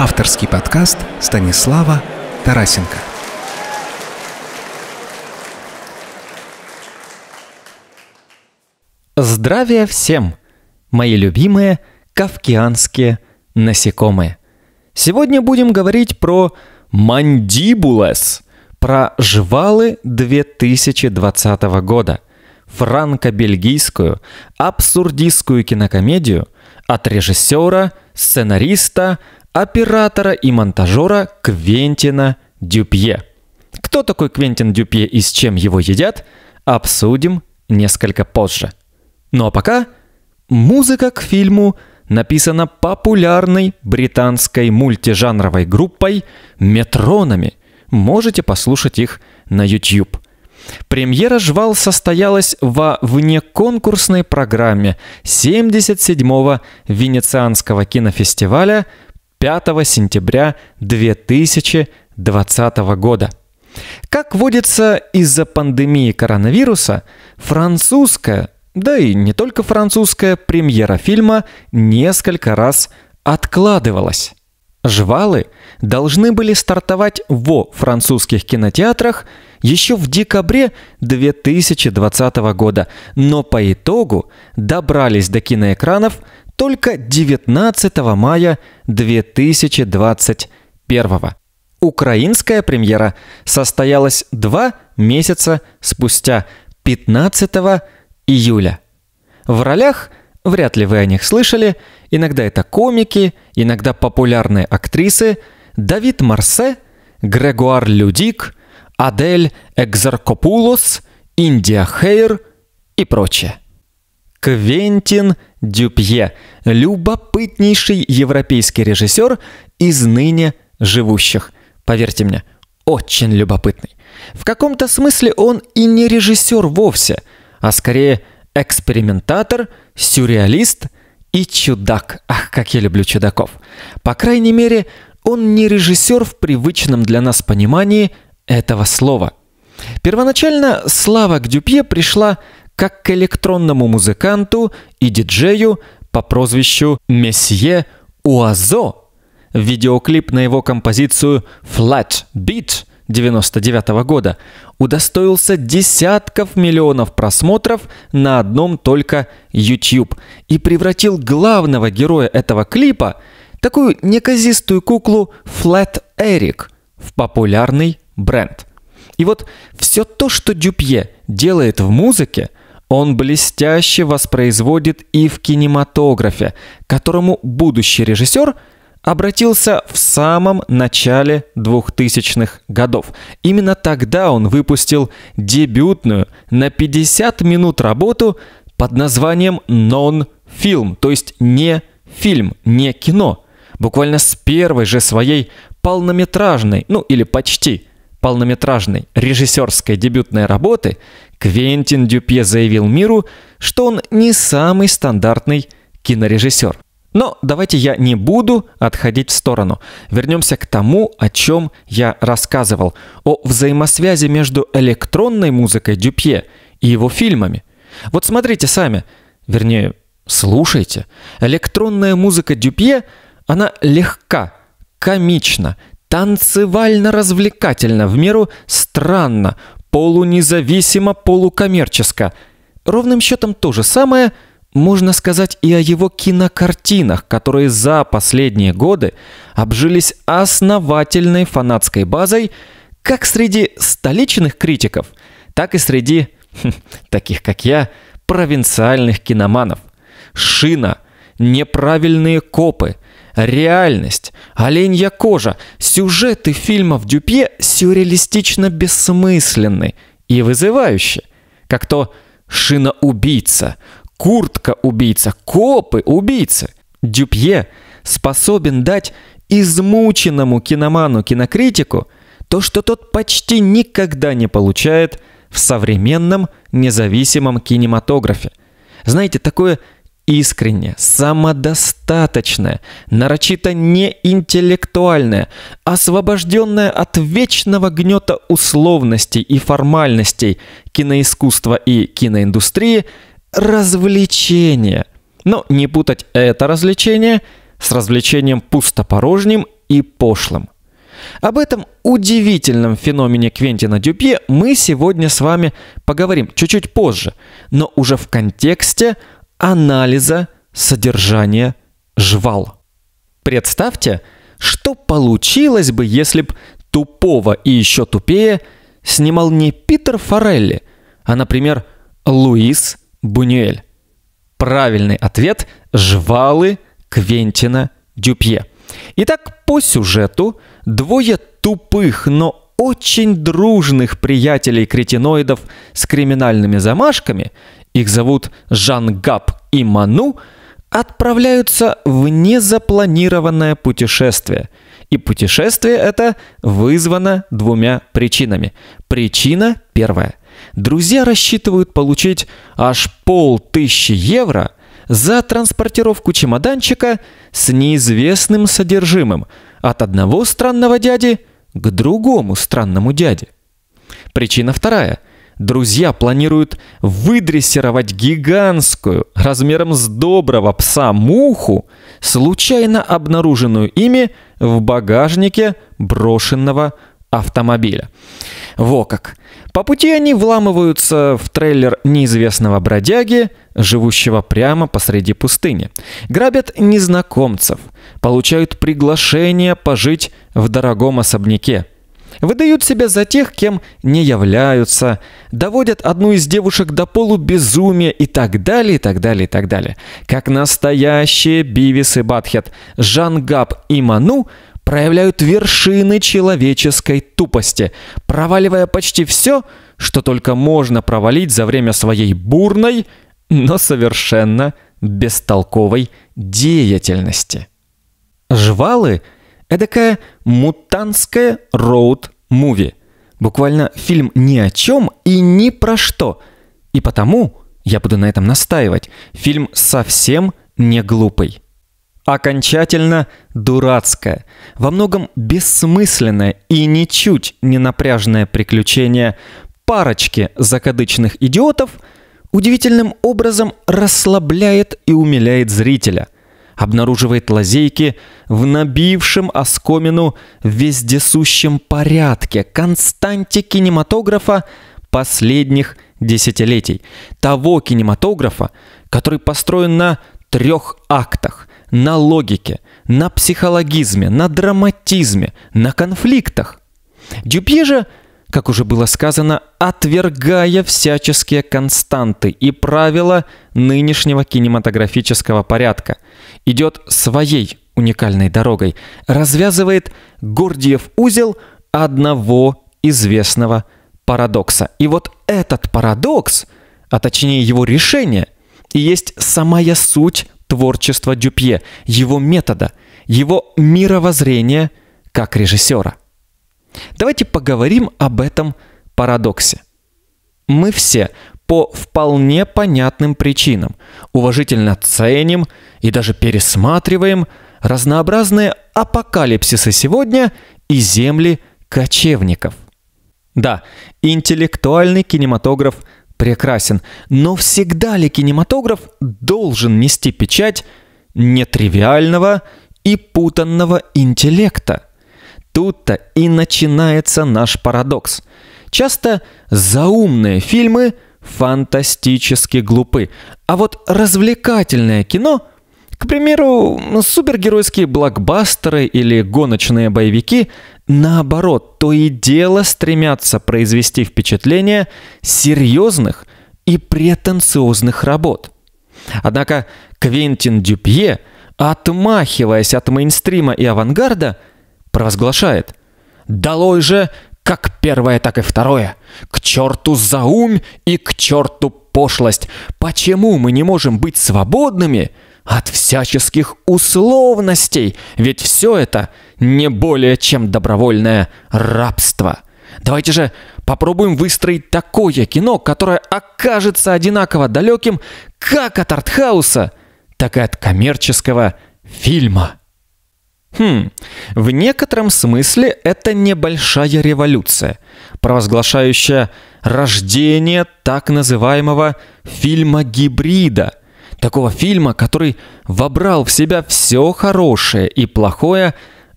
Авторский подкаст Станислава Тарасенко. Здравия всем, мои любимые кавкианские насекомые. Сегодня будем говорить про мандибулес, про жвалы 2020 года, франко-бельгийскую, абсурдистскую кинокомедию от режиссера, сценариста, оператора и монтажера Квентина Дюпье. Кто такой Квентин Дюпье и с чем его едят, обсудим несколько позже. Ну а пока музыка к фильму написана популярной британской мультижанровой группой «Метронами». Можете послушать их на YouTube. Премьера «Жвал» состоялась во внеконкурсной программе 77-го Венецианского кинофестиваля 5 сентября 2020 года. Как водится, из-за пандемии коронавируса французская, да и не только французская премьера фильма несколько раз откладывалась. «Жвалы» должны были стартовать во французских кинотеатрах – еще в декабре 2020 года, но по итогу добрались до киноэкранов только 19 мая 2021. Украинская премьера состоялась два месяца спустя, 15 июля. В ролях, вряд ли вы о них слышали, иногда это комики, иногда популярные актрисы, Давид Марсе, Грегуар Людик – Адель Экзаркопулос, Индия Хейр и прочее. Квентин Дюпье – любопытнейший европейский режиссер из ныне живущих. Поверьте мне, очень любопытный. В каком-то смысле он и не режиссер вовсе, а скорее экспериментатор, сюрреалист и чудак. Ах, как я люблю чудаков. По крайней мере, он не режиссер в привычном для нас понимании – этого слова. Первоначально слава к Дюпье пришла как к электронному музыканту и диджею по прозвищу Месье Уазо. Видеоклип на его композицию «Flat Beat» 1999 года удостоился десятков миллионов просмотров на одном только YouTube и превратил главного героя этого клипа, такую неказистую куклу Flat Eric в популярный бренд. И вот все то, что Дюпье делает в музыке, он блестяще воспроизводит и в кинематографе, к которому будущий режиссер обратился в самом начале 2000-х годов. Именно тогда он выпустил дебютную на 50 минут работу под названием «Non-фильм», то есть не фильм, не кино. Буквально с первой же своей полнометражной, ну или почти полнометражной режиссерской дебютной работы Квентин Дюпье заявил миру, что он не самый стандартный кинорежиссер. Но давайте я не буду отходить в сторону. Вернемся к тому, о чем я рассказывал, о взаимосвязи между электронной музыкой Дюпье и его фильмами. Вот смотрите сами, вернее, слушайте. Электронная музыка Дюпье, она легка, комична, танцевально-развлекательно, в меру странно, полунезависимо, полукоммерческо. Ровным счетом то же самое можно сказать и о его кинокартинах, которые за последние годы обжились основательной фанатской базой как среди столичных критиков, так и среди, хм, таких как я, провинциальных киноманов. «Шина», «Неправильные копы», реальность, оленья кожа, сюжеты фильмов Дюпье сюрреалистично бессмысленны и вызывающие, как то «Шина-убийца», «Куртка-убийца», «Копы-убийцы». Дюпье способен дать измученному киноману-кинокритику то, что тот почти никогда не получает в современном независимом кинематографе. Знаете, такое искреннее, самодостаточное, нарочито неинтеллектуальное, освобожденное от вечного гнета условностей и формальностей киноискусства и киноиндустрии развлечение. Но не путать это развлечение с развлечением пустопорожним и пошлым. Об этом удивительном феномене Квентина Дюпье мы сегодня с вами поговорим чуть-чуть позже, но уже в контексте – анализа содержания жвал. Представьте, что получилось бы, если б тупого и еще тупее снимал не Питер Форелли, а, например, Луис Бунюэль. Правильный ответ – жвалы Квентина Дюпье. Итак, по сюжету двое тупых, но очень дружных приятелей-кретиноидов с криминальными замашками, их зовут Жан Габ и Ману, отправляются в незапланированное путешествие. И путешествие это вызвано двумя причинами. Причина первая. Друзья рассчитывают получить аж полтысячи евро за транспортировку чемоданчика с неизвестным содержимым от одного странного дяди к другому странному дяде. Причина вторая. Друзья планируют выдрессировать гигантскую, размером с доброго пса муху, случайно обнаруженную ими в багажнике брошенного автомобиля. Во как! По пути они вламываются в трейлер неизвестного бродяги, живущего прямо посреди пустыни. Грабят незнакомцев, получают приглашение пожить в дорогом особняке. Выдают себя за тех, кем не являются, доводят одну из девушек до полубезумия и так далее, и так далее, и так далее. Как настоящие Бивис и Батхет, Габ и Ману – проявляют вершины человеческой тупости, проваливая почти все, что только можно провалить за время своей бурной, но совершенно бестолковой деятельности. Жвалы – эдакая мутантская роуд-муви. Буквально фильм ни о чем и ни про что. И потому, я буду на этом настаивать, фильм совсем не глупый окончательно дурацкое, во многом бессмысленное и ничуть не напряжное приключение парочки закадычных идиотов удивительным образом расслабляет и умиляет зрителя, обнаруживает лазейки в набившем оскомину вездесущем порядке, константе кинематографа последних десятилетий, того кинематографа, который построен на трех актах, на логике, на психологизме, на драматизме, на конфликтах. Дюпье же, как уже было сказано, отвергая всяческие константы и правила нынешнего кинематографического порядка, идет своей уникальной дорогой, развязывает Гордиев узел одного известного парадокса. И вот этот парадокс, а точнее его решение, и есть самая суть творчества Дюпье, его метода, его мировоззрения как режиссера. Давайте поговорим об этом парадоксе. Мы все по вполне понятным причинам уважительно ценим и даже пересматриваем разнообразные апокалипсисы сегодня и земли кочевников. Да, интеллектуальный кинематограф – прекрасен, но всегда ли кинематограф должен нести печать нетривиального и путанного интеллекта? Тут-то и начинается наш парадокс. Часто заумные фильмы фантастически глупы, а вот развлекательное кино – к примеру, супергеройские блокбастеры или гоночные боевики наоборот, то и дело стремятся произвести впечатление серьезных и претенциозных работ. Однако Квентин Дюпье, отмахиваясь от мейнстрима и авангарда, провозглашает «Долой же как первое, так и второе! К черту заумь и к черту пошлость! Почему мы не можем быть свободными?» от всяческих условностей, ведь все это не более чем добровольное рабство. Давайте же попробуем выстроить такое кино, которое окажется одинаково далеким как от артхауса, так и от коммерческого фильма. Хм, в некотором смысле это небольшая революция, провозглашающая рождение так называемого фильма-гибрида – такого фильма, который вобрал в себя все хорошее и плохое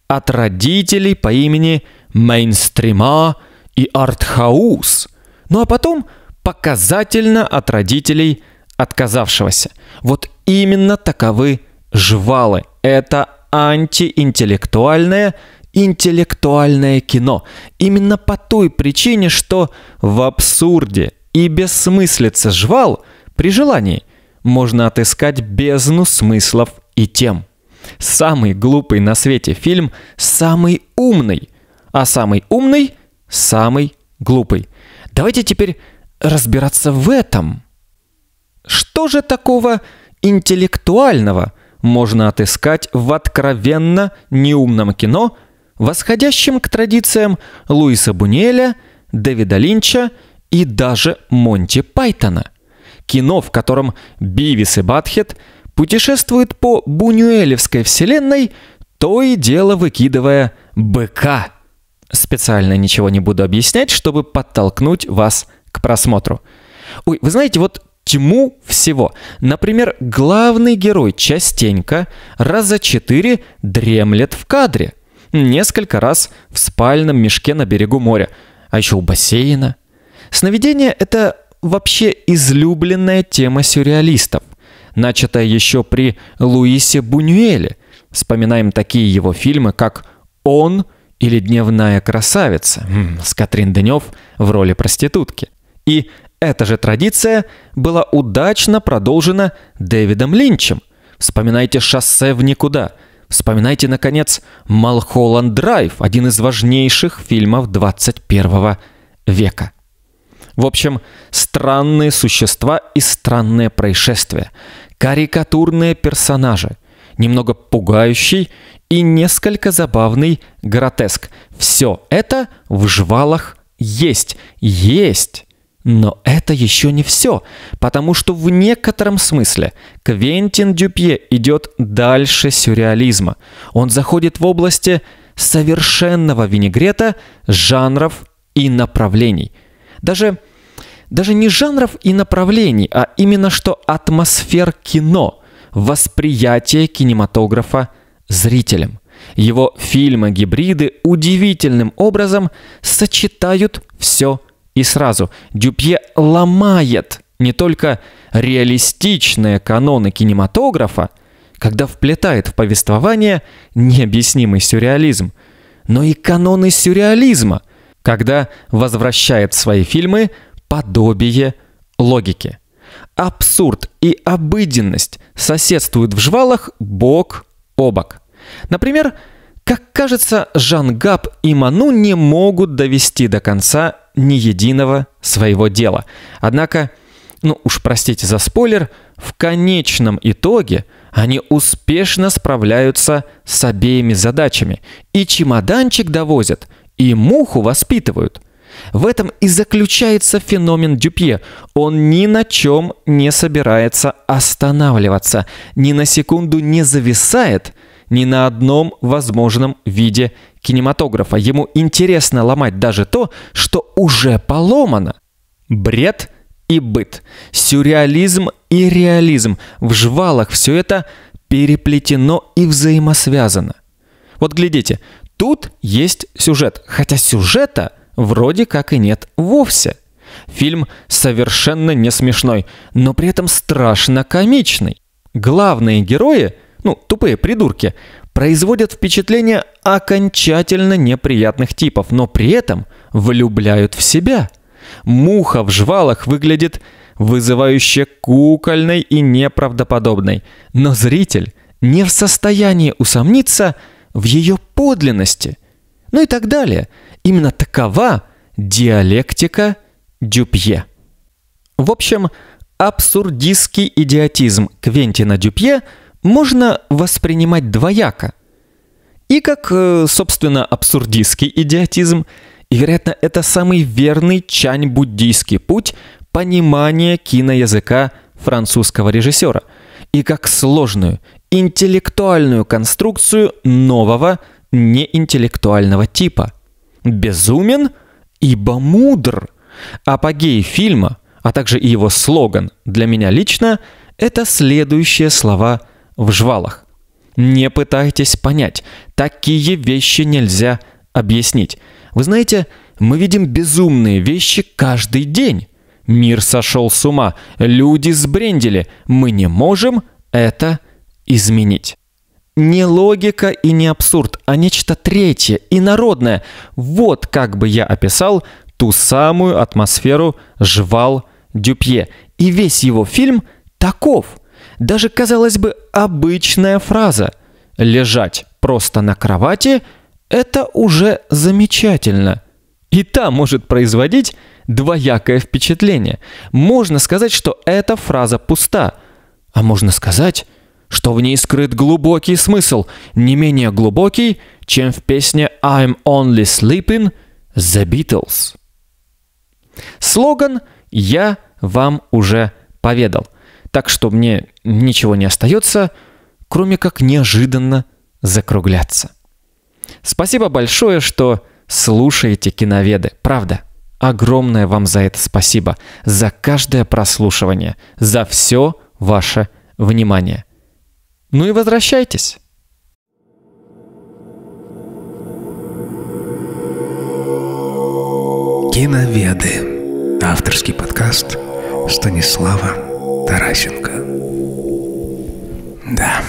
от родителей по имени мейнстрима и артхаус. Ну а потом показательно от родителей отказавшегося. Вот именно таковы жвалы. Это антиинтеллектуальное интеллектуальное кино. Именно по той причине, что в абсурде и бессмыслице жвал при желании – можно отыскать бездну смыслов и тем. Самый глупый на свете фильм – самый умный, а самый умный – самый глупый. Давайте теперь разбираться в этом. Что же такого интеллектуального можно отыскать в откровенно неумном кино, восходящем к традициям Луиса Бунеля, Дэвида Линча и даже Монти Пайтона? кино, в котором Бивис и Батхет путешествуют по Бунюэлевской вселенной, то и дело выкидывая быка. Специально ничего не буду объяснять, чтобы подтолкнуть вас к просмотру. Ой, вы знаете, вот тьму всего. Например, главный герой частенько раза четыре дремлет в кадре. Несколько раз в спальном мешке на берегу моря, а еще у бассейна. Сновидение — это вообще излюбленная тема сюрреалистов, начатая еще при Луисе Бунюэле. Вспоминаем такие его фильмы, как «Он» или «Дневная красавица» с Катрин Денев в роли проститутки. И эта же традиция была удачно продолжена Дэвидом Линчем. Вспоминайте «Шоссе в никуда», Вспоминайте, наконец, «Малхолланд Драйв», один из важнейших фильмов 21 века. В общем, странные существа и странные происшествия. Карикатурные персонажи. Немного пугающий и несколько забавный гротеск. Все это в жвалах есть. Есть! Но это еще не все, потому что в некотором смысле Квентин Дюпье идет дальше сюрреализма. Он заходит в области совершенного винегрета жанров и направлений даже, даже не жанров и направлений, а именно что атмосфер кино, восприятие кинематографа зрителям. Его фильмы-гибриды удивительным образом сочетают все и сразу. Дюпье ломает не только реалистичные каноны кинематографа, когда вплетает в повествование необъяснимый сюрреализм, но и каноны сюрреализма – когда возвращает в свои фильмы подобие логики. Абсурд и обыденность соседствуют в жвалах бок о бок. Например, как кажется, Жангаб и Ману не могут довести до конца ни единого своего дела. Однако, ну уж простите за спойлер, в конечном итоге они успешно справляются с обеими задачами и чемоданчик довозят – и муху воспитывают. В этом и заключается феномен Дюпье. Он ни на чем не собирается останавливаться, ни на секунду не зависает ни на одном возможном виде кинематографа. Ему интересно ломать даже то, что уже поломано. Бред и быт, сюрреализм и реализм. В жвалах все это переплетено и взаимосвязано. Вот глядите, Тут есть сюжет, хотя сюжета вроде как и нет вовсе. Фильм совершенно не смешной, но при этом страшно комичный. Главные герои, ну, тупые придурки, производят впечатление окончательно неприятных типов, но при этом влюбляют в себя. Муха в жвалах выглядит вызывающе кукольной и неправдоподобной, но зритель не в состоянии усомниться – в ее подлинности, ну и так далее. Именно такова диалектика Дюпье. В общем, абсурдистский идиотизм Квентина Дюпье можно воспринимать двояко. И как, э, собственно, абсурдистский идиотизм, и, вероятно, это самый верный чань-буддийский путь понимания киноязыка французского режиссера – и как сложную, интеллектуальную конструкцию нового неинтеллектуального типа. Безумен, ибо мудр. Апогей фильма, а также и его слоган для меня лично – это следующие слова в жвалах. Не пытайтесь понять, такие вещи нельзя объяснить. Вы знаете, мы видим безумные вещи каждый день. Мир сошел с ума, люди сбрендили. мы не можем это изменить. Не логика и не абсурд, а нечто третье, и народное. Вот как бы я описал ту самую атмосферу жвал Дюпье. И весь его фильм таков. Даже, казалось бы, обычная фраза. Лежать просто на кровати – это уже замечательно. И та может производить двоякое впечатление. Можно сказать, что эта фраза пуста, а можно сказать, что в ней скрыт глубокий смысл, не менее глубокий, чем в песне I'm Only Sleeping The Beatles. Слоган я вам уже поведал. Так что мне ничего не остается, кроме как неожиданно закругляться. Спасибо большое, что слушаете киноведы. Правда огромное вам за это спасибо, за каждое прослушивание, за все ваше внимание. Ну и возвращайтесь. Киноведы. Авторский подкаст Станислава Тарасенко. Да.